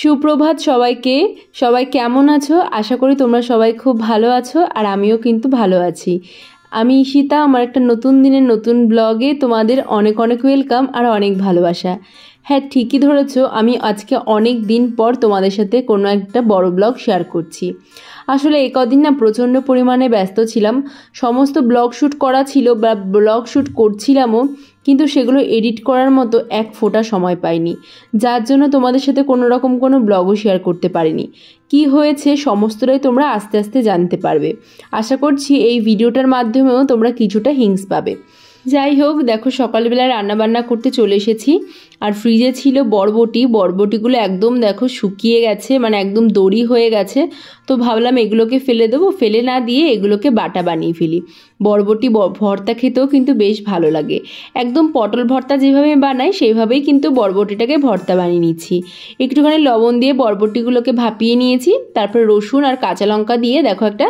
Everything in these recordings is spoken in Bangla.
সুপ্রভাত সবাইকে সবাই কেমন আছো আশা করি তোমরা সবাই খুব ভালো আছো আর আমিও কিন্তু ভালো আছি আমি ঈশিতা আমার একটা নতুন দিনের নতুন ব্লগে তোমাদের অনেক অনেক ওয়েলকাম আর অনেক ভালোবাসা হ্যাঁ ঠিকই ধরেছ আমি আজকে অনেক দিন পর তোমাদের সাথে কোনো একটা বড় ব্লগ শেয়ার করছি আসলে এ কদিন না প্রচণ্ড পরিমাণে ব্যস্ত ছিলাম সমস্ত ব্লগ শ্যুট করা ছিল বা ব্লগ শ্যুট করছিলামও কিন্তু সেগুলো এডিট করার মতো এক ফোঁটা সময় পাইনি যার জন্য তোমাদের সাথে কোনো রকম কোনো ব্লগও শেয়ার করতে পারিনি কি হয়েছে সমস্তটাই তোমরা আস্তে আস্তে জানতে পারবে আশা করছি এই ভিডিওটার মাধ্যমেও তোমরা কিছুটা হিংস পাবে যাই হোক দেখো সকালবেলা বান্না করতে চলে এসেছি আর ফ্রিজে ছিল বরবটি বরবটিগুলো একদম দেখো শুকিয়ে গেছে মানে একদম দড়ি হয়ে গেছে তো ভাবলাম এগুলোকে ফেলে দেবো ফেলে না দিয়ে এগুলোকে বাটা বানিয়ে ফেলি বরবটি ভর্তা খেতেও কিন্তু বেশ ভালো লাগে একদম পটল ভর্তা যেভাবে বানাই সেইভাবেই কিন্তু বরবটিটাকে ভর্তা বানিয়ে নিচ্ছি একটুখানি লবণ দিয়ে বরবটিগুলোকে ভাপিয়ে নিয়েছি তারপর রসুন আর কাঁচা লঙ্কা দিয়ে দেখো একটা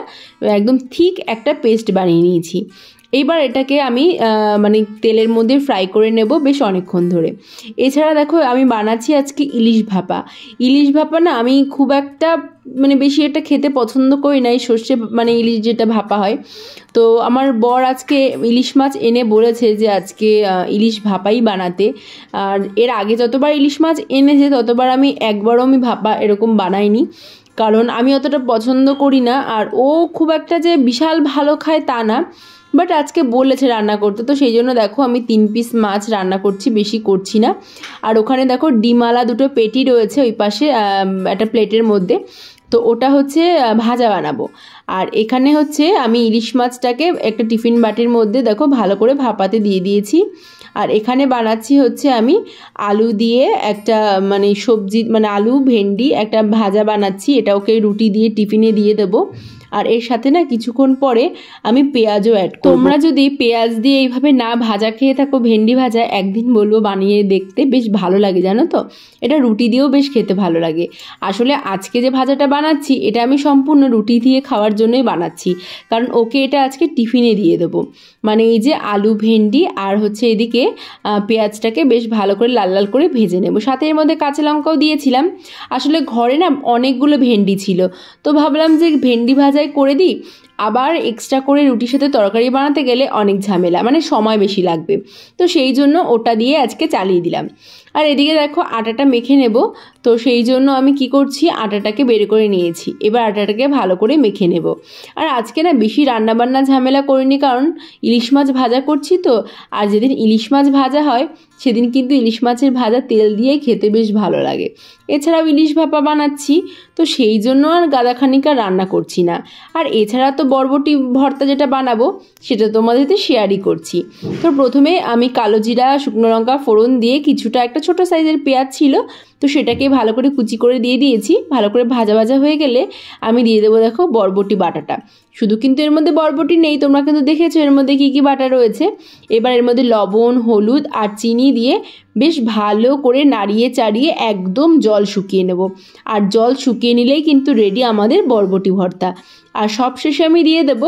একদম ঠিক একটা পেস্ট বানিয়ে নিয়েছি এইবার এটাকে আমি মানে তেলের মধ্যে ফ্রাই করে নেব বেশ অনেকক্ষণ ধরে এছাড়া দেখো আমি বানাচ্ছি আজকে ইলিশ ভাপা ইলিশ ভাপা না আমি খুব একটা মানে বেশি এটা খেতে পছন্দ করি না এই সর্ষে মানে ইলিশ যেটা ভাপা হয় তো আমার বর আজকে ইলিশ মাছ এনে বলেছে যে আজকে ইলিশ ভাপাই বানাতে আর এর আগে যতবার ইলিশ মাছ এনেছে ততবার আমি একবারও আমি ভাপা এরকম বানাইনি কারণ আমি অতটা পছন্দ করি না আর ও খুব একটা যে বিশাল ভালো খায় তা না বাট আজকে বলেছে রান্না করতে তো সেই জন্য দেখো আমি তিন পিস মাছ রান্না করছি বেশি করছি না আর ওখানে দেখো ডিমালা দুটো পেটি রয়েছে ওই পাশে একটা প্লেটের মধ্যে তো ওটা হচ্ছে ভাজা বানাবো আর এখানে হচ্ছে আমি ইলিশ মাছটাকে একটা টিফিন বাটির মধ্যে দেখো ভালো করে ভাপাতে দিয়ে দিয়েছি আর এখানে বানাচ্ছি হচ্ছে আমি আলু দিয়ে একটা মানে সবজি মানে আলু ভেন্ডি একটা ভাজা বানাচ্ছি এটা ওকে রুটি দিয়ে টিফিনে দিয়ে দেবো আর এর সাথে না কিছুক্ষণ পরে আমি পেঁয়াজও অ্যাড তোমরা যদি পেঁয়াজ দিয়ে এইভাবে না ভাজা খেয়ে থাকো ভেন্ডি ভাজা একদিন বলবো বানিয়ে দেখতে বেশ ভালো লাগে জানো তো এটা রুটি দিয়েও বেশ খেতে ভালো লাগে আসলে আজকে যে ভাজাটা বানাচ্ছি এটা আমি সম্পূর্ণ রুটি দিয়ে খাওয়ার জন্যই বানাচ্ছি কারণ ওকে এটা আজকে টিফিনে দিয়ে দেবো মানে এই যে আলু ভেন্ডি আর হচ্ছে এদিকে পেঁয়াজটাকে বেশ ভালো করে লাল লাল করে ভেজে নেব সাথে এর মধ্যে কাঁচা লঙ্কাও দিয়েছিলাম আসলে ঘরে না অনেকগুলো ভেন্ডি ছিল তো ভাবলাম যে ভেন্ডি ভাজা যায় করে দিই আবার এক্সট্রা করে রুটির সাথে তরকারি বানাতে গেলে অনেক ঝামেলা মানে সময় বেশি লাগবে তো সেই জন্য ওটা দিয়ে আজকে চালিয়ে দিলাম আর এদিকে দেখো আটাটা মেখে নেব তো সেই জন্য আমি কি করছি আটাটাকে বের করে নিয়েছি এবার আটাটাকে ভালো করে মেখে নেব আর আজকে না বেশি রান্নাবান্না ঝামেলা করিনি কারণ ইলিশ মাছ ভাজা করছি তো আর যেদিন ইলিশ মাছ ভাজা হয় সেদিন কিন্তু ইলিশ মাছের ভাজা তেল দিয়ে খেতে বেশ ভালো লাগে এছাড়াও ইলিশ ভাপা বানাচ্ছি তো সেই জন্য আর গাদাখানিকা রান্না করছি না আর এছাড়া তো বরবটি ভর্তা যেটা বানাবো সেটা তোমাদেরতে শেয়ারই করছি তো প্রথমে আমি কালো জিরা শুকনো লঙ্কা ফোড়ন দিয়ে কিছুটা একটা একটা ছোট সাইজের পেঁয়াজ ছিল তো সেটাকে ভালো করে কুচি করে দিয়ে দিয়েছি ভালো করে ভাজা ভাজা হয়ে গেলে আমি দিয়ে দেবো দেখো বরবটি বাটাটা শুধু কিন্তু এর মধ্যে বরবটি নেই তোমরা কিন্তু দেখেছো এর মধ্যে কী কী বাটা রয়েছে এবার এর মধ্যে লবণ হলুদ আর চিনি দিয়ে বেশ ভালো করে নাড়িয়ে চাড়িয়ে একদম জল শুকিয়ে নেব আর জল শুকিয়ে নিলেই কিন্তু রেডি আমাদের বরবটি ভর্তা আর সবশেষে আমি দিয়ে দেব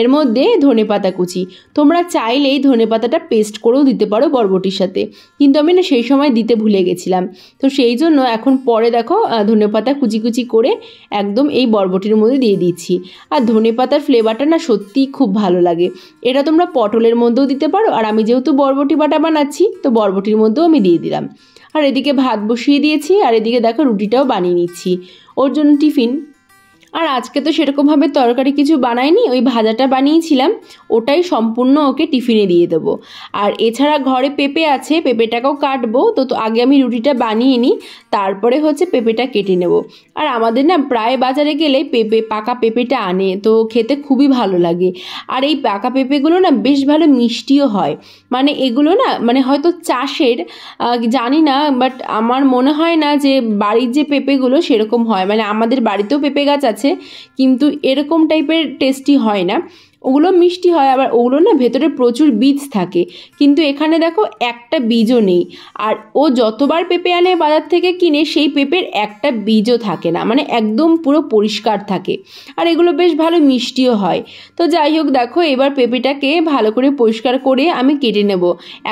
এর মধ্যে ধনে পাতা কুচি তোমরা চাইলেই ধনে পাতাটা পেস্ট করেও দিতে পারো বরবটির সাথে কিন্তু আমি না সেই সময় দিতে ভুলে গেছিলাম তো সেই জন্য এখন পরে দেখো ধনে পাতা কুচি কুচি করে একদম এই বরবটির মধ্যে দিয়ে দিচ্ছি আর ধনে পাতার ফ্লেভারটা না সত্যিই খুব ভালো লাগে এটা তোমরা পটলের মধ্যেও দিতে পারো আর আমি যেহেতু বরবটি বাটা বানাচ্ছি তো বরবটির মধ্যেও আমি দিয়ে দিলাম আর এদিকে ভাত বসিয়ে দিয়েছি আর এদিকে দেখো রুটিটাও বানিয়ে নিচ্ছি ওর জন্য টিফিন আর আজকে তো সেরকমভাবে তরকারি কিছু বানাইনি ওই ভাজাটা বানিয়েছিলাম ওটাই সম্পূর্ণ ওকে টিফিনে দিয়ে দেবো আর এছাড়া ঘরে পেঁপে আছে পেঁপেটাকেও কাটবো তো তো আগে আমি রুটিটা বানিয়ে নিই তারপরে হচ্ছে পেঁপেটা কেটে নেব আর আমাদের না প্রায় বাজারে গেলে পেঁপে পাকা পেঁপেটা আনে তো খেতে খুবই ভালো লাগে আর এই পাকা পেঁপেগুলো না বেশ ভালো মিষ্টিও হয় মানে এগুলো না মানে হয়তো চাষের জানি না বাট আমার মনে হয় না যে বাড়ির যে পেঁপেগুলো সেরকম হয় মানে আমাদের বাড়িতেও পেঁপে গাছ আছে আছে কিন্তু এরকম টাইপের টেস্টি হয় না ওগুলো মিষ্টি হয় আবার ওগুলো না ভেতরে প্রচুর বীজ থাকে কিন্তু এখানে দেখো একটা বীজও নেই আর ও যতবার পেঁপে আনে বাজার থেকে কিনে সেই পেঁপের একটা বীজও থাকে না মানে একদম পুরো পরিষ্কার থাকে আর এগুলো বেশ ভালো মিষ্টিও হয় তো যাই হোক দেখো এবার পেঁপেটাকে ভালো করে পরিষ্কার করে আমি কেটে নেব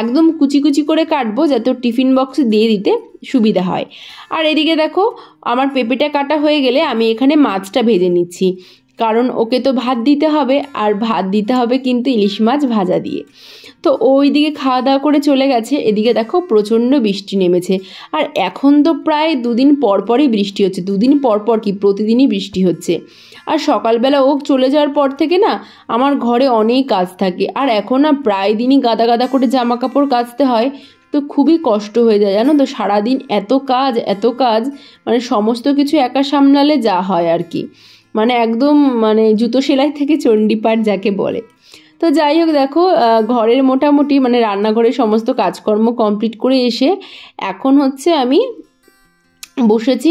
একদম কুচি কুচি করে কাটবো যাতে টিফিন বক্সে দিয়ে দিতে সুবিধা হয় আর এদিকে দেখো আমার পেঁপেটা কাটা হয়ে গেলে আমি এখানে মাছটা ভেজে নিচ্ছি কারণ ওকে তো ভাত দিতে হবে আর ভাত দিতে হবে কিন্তু ইলিশ মাছ ভাজা দিয়ে তো ওই দিকে খাওয়া দাওয়া করে চলে গেছে এদিকে দেখো প্রচণ্ড বৃষ্টি নেমেছে আর এখন তো প্রায় দুদিন পর পরই বৃষ্টি হচ্ছে দুদিন পর পর কি প্রতিদিনই বৃষ্টি হচ্ছে আর সকালবেলা ও চলে যাওয়ার পর থেকে না আমার ঘরে অনেক কাজ থাকে আর এখন না প্রায় দিনই গাদা গাদা করে জামা কাপড় কাচতে হয় তো খুবই কষ্ট হয়ে যায় জানো তো সারাদিন এত কাজ এত কাজ মানে সমস্ত কিছু একা সামলালে যা হয় আর কি মানে একদম মানে জুতো সেলাই থেকে চণ্ডীপাট যাকে বলে তো যাই হোক দেখো ঘরের মোটামুটি মানে রান্নাঘরের সমস্ত কাজকর্ম কমপ্লিট করে এসে এখন হচ্ছে আমি বসেছি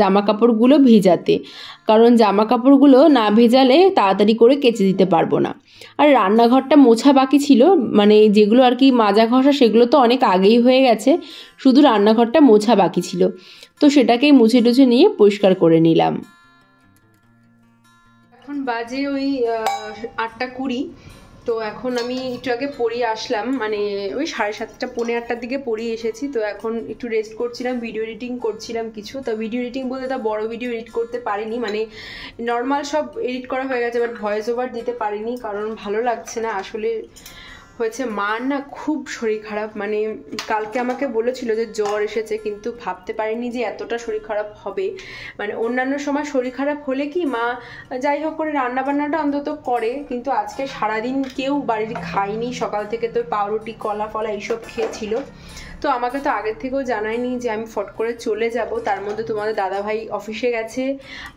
জামা কাপড়গুলো ভেজাতে কারণ জামা কাপড়গুলো না ভেজালে তাড়াতাড়ি করে কেচে দিতে পারবো না আর রান্নাঘরটা মোছা বাকি ছিল মানে যেগুলো আর কি মাজা ঘষা সেগুলো তো অনেক আগেই হয়ে গেছে শুধু রান্নাঘরটা মোছা বাকি ছিল তো সেটাকেই মুছে টুছে নিয়ে পরিষ্কার করে নিলাম এখন বাজে ওই আটটা কুড়ি তো এখন আমি একটু আগে পড়িয়ে আসলাম মানে ওই সাড়ে সাতটা পৌনে আটটার দিকে পড়িয়ে এসেছি তো এখন একটু রেস্ট করছিলাম ভিডিও এডিটিং করছিলাম কিছু তো ভিডিও এডিটিং বলতে তা বড় ভিডিও এডিট করতে পারিনি মানে নর্মাল সব এডিট করা হয়ে গেছে বাট ভয়েস ওভার দিতে পারিনি কারণ ভালো লাগছে না আসলে হয়েছে মার না খুব শরীর খারাপ মানে কালকে আমাকে বলেছিল যে জ্বর এসেছে কিন্তু ভাবতে পারিনি যে এতটা শরীর খারাপ হবে মানে অন্যান্য সময় শরীর খারাপ হলে কি মা যাই হোক করে রান্নাবান্নাটা অন্তত করে কিন্তু আজকে সারাদিন কেউ বাড়ির খায়নি সকাল থেকে তো পাউরুটি কলা ফলা এইসব খেয়েছিল তো আমাকে তো আগের থেকেও জানায়নি যে আমি ফট করে চলে যাব তার মধ্যে তোমাদের দাদাভাই অফিসে গেছে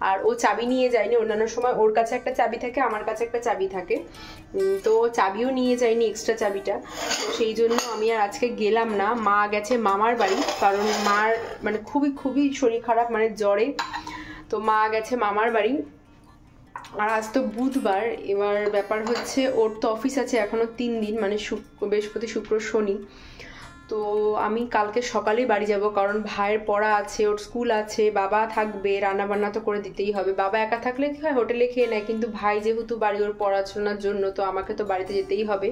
আর ও চাবি নিয়ে যায়নি অন্যান্য সময় ওর কাছে একটা চাবি থাকে আমার কাছে একটা চাবি থাকে তো চাবিও নিয়ে যায়নি এক্সট্রা চাবিটা তো সেই জন্য আমি আর আজকে গেলাম না মা গেছে মামার বাড়ি কারণ মার মানে খুবই খুবই শরীর খারাপ মানে জ্বরে তো মা গেছে মামার বাড়ি আর আজ তো বুধবার এবার ব্যাপার হচ্ছে ওর তো অফিস আছে এখনও তিন দিন মানে শুক্র বৃহস্পতি শুক্র শনি তো আমি কালকে সকালেই বাড়ি যাব কারণ ভাইয়ের পড়া আছে ওর স্কুল আছে বাবা থাকবে রান্না বান্না তো করে দিতেই হবে বাবা একা থাকলে কি হয় হোটেলে খেয়ে নেয় কিন্তু ভাই যেহেতু বাড়ি ওর পড়াশোনার জন্য তো আমাকে তো বাড়িতে যেতেই হবে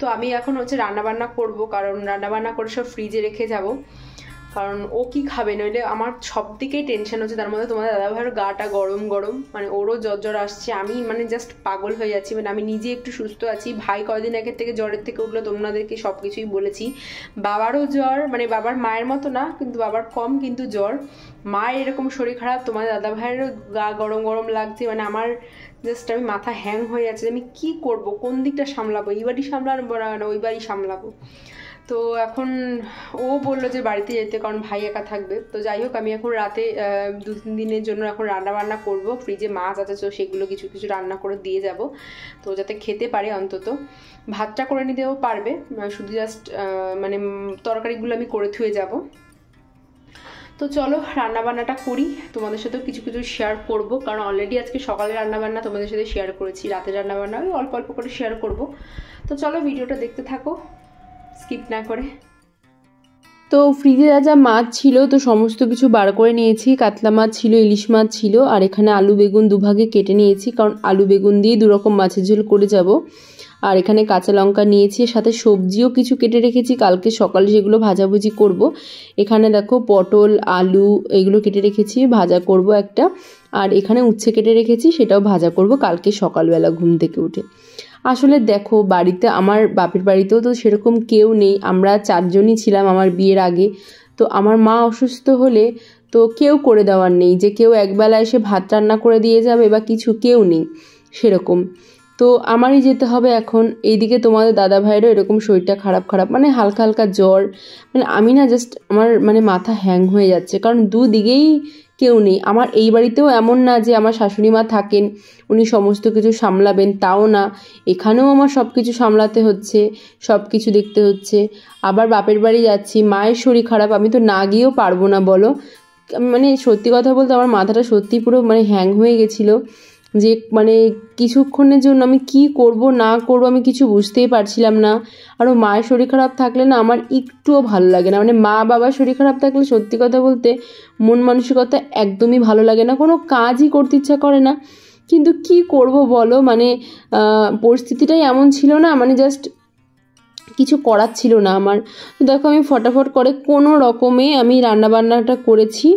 তো আমি এখন হচ্ছে রান্না বান্না করব কারণ রান্না বান্না করে সব ফ্রিজে রেখে যাব কারণ ও কি খাবে নইলে আমার সব দিকেই টেনশন হচ্ছে তার মধ্যে তোমাদের দাদাভাইয়ের গাটা গরম গরম মানে ওরও জ্বর জ্বর আসছে আমি মানে জাস্ট পাগল হয়ে যাচ্ছি মানে আমি নিজে একটু সুস্থ আছি ভাই কয়দিন আগের থেকে জ্বরের থেকে উঠলো তোমাদেরকে সব কিছুই বলেছি বাবারও জ্বর মানে বাবার মায়ের মতো না কিন্তু বাবার কম কিন্তু জ্বর মায়ের এরকম শরীর খারাপ তোমার দাদাভাইয়েরও গা গরম গরম লাগছে মানে আমার জাস্ট আমি মাথা হ্যাং হয়ে যাচ্ছে আমি কি করব কোন দিকটা সামলাবো এইবারই সামলানো সামলাবো না ওইবারই সামলাবো তো এখন ও বললো যে বাড়িতে যেতে কারণ ভাই একা থাকবে তো যাই হোক আমি এখন রাতে দু তিন দিনের জন্য এখন রান্না বান্না করবো ফ্রিজে মাছ আছে তো সেগুলো কিছু কিছু রান্না করে দিয়ে যাব তো যাতে খেতে পারে অন্তত ভাতটা করে নিতেও পারবে শুধু জাস্ট মানে তরকারিগুলো আমি করে থুয়ে যাব তো চলো রান্নাবান্নাটা করি তোমাদের সাথেও কিছু কিছু শেয়ার করব কারণ অলরেডি আজকে সকালে রান্নাবান্না তোমাদের সাথে শেয়ার করেছি রাতে রান্নাবান্না আমি অল্প অল্প করে শেয়ার করব তো চলো ভিডিওটা দেখতে থাকো স্কিপ না করে তো ফ্রিজে যা যা মাছ ছিল তো সমস্ত কিছু বার করে নিয়েছি কাতলা মাছ ছিল ইলিশ মাছ ছিল আর এখানে আলু বেগুন দুভাগে কেটে নিয়েছি কারণ আলু বেগুন দিয়ে দুরকম মাছের ঝোল করে যাব আর এখানে কাঁচা লঙ্কা নিয়েছি সাথে সবজিও কিছু কেটে রেখেছি কালকে সকালে সেগুলো ভাজাভুজি করব। এখানে দেখো পটল আলু এগুলো কেটে রেখেছি ভাজা করব একটা আর এখানে উচ্ছে কেটে রেখেছি সেটাও ভাজা করব কালকে সকালবেলা ঘুম থেকে উঠে আসলে দেখো বাড়িতে আমার বাপের বাড়িতেও তো সেরকম কেউ নেই আমরা চারজনই ছিলাম আমার বিয়ের আগে তো আমার মা অসুস্থ হলে তো কেউ করে দেওয়ার নেই যে কেউ একবেলা এসে ভাত রান্না করে দিয়ে যাবে বা কিছু কেউ নেই সেরকম তো আমারই যেতে হবে এখন এইদিকে তোমাদের দাদা ভাইয়েরও এরকম শরীরটা খারাপ খারাপ মানে হালকা হালকা জ্বর মানে আমি না জাস্ট আমার মানে মাথা হ্যাং হয়ে যাচ্ছে কারণ দুদিকেই কেউ নেই আমার এই বাড়িতেও এমন না যে আমার শাশুড়ি মা থাকেন উনি সমস্ত কিছু সামলাবেন তাও না এখানেও আমার সব কিছু সামলাতে হচ্ছে সব কিছু দেখতে হচ্ছে আবার বাপের বাড়ি যাচ্ছি মায়ের শরীর খারাপ আমি তো না গিয়েও পারবো না বলো মানে সত্যি কথা বলতে আমার মাথাটা সত্যি পুরো মানে হ্যাং হয়ে গেছিলো যে মানে কিছুক্ষণের জন্য আমি কি করব না করব আমি কিছু বুঝতেই পারছিলাম না আরও মায়ের শরীর খারাপ থাকলে না আমার একটুও ভালো লাগে না মানে মা বাবার শরীর খারাপ থাকলে সত্যি কথা বলতে মন মানসিকতা একদমই ভালো লাগে না কোনো কাজই করতে ইচ্ছা করে না কিন্তু কি করব বলো মানে পরিস্থিতিটাই এমন ছিল না মানে জাস্ট কিছু করার ছিল না আমার তো দেখো আমি ফটাফট করে কোনো রকমে আমি রান্নাবান্নাটা করেছি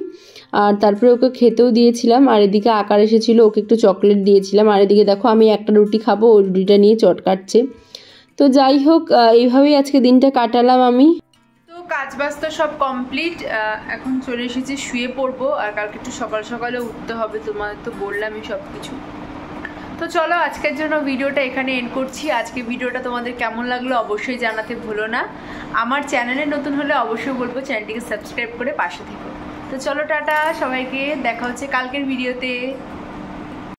আর তারপরে ওকে খেতেও দিয়েছিলাম আর এদিকে আকার এসেছিলো ওকে একটু চকলেট দিয়েছিলাম আর এদিকে দেখো আমি একটা রুটি খাবো ওই রুটিটা নিয়ে চট কাটছে তো যাই হোক এইভাবেই আজকে দিনটা কাটালাম আমি তো কাজ বাজ তো সব কমপ্লিট এখন চলে এসেছি শুয়ে পড়বো আর কালকে একটু সকাল সকালে উঠতে হবে তোমার তো বললামই সব কিছু তো চলো আজকের জন্য ভিডিওটা এখানে এন্ড করছি আজকে ভিডিওটা তোমাদের কেমন লাগলো অবশ্যই জানাতে ভুলো না আমার চ্যানেলে নতুন হলে অবশ্যই বলবো চ্যানেলটিকে সাবস্ক্রাইব করে পাশে থেকে তো চলো টাটা সবাইকে দেখা হচ্ছে কালকের ভিডিওতে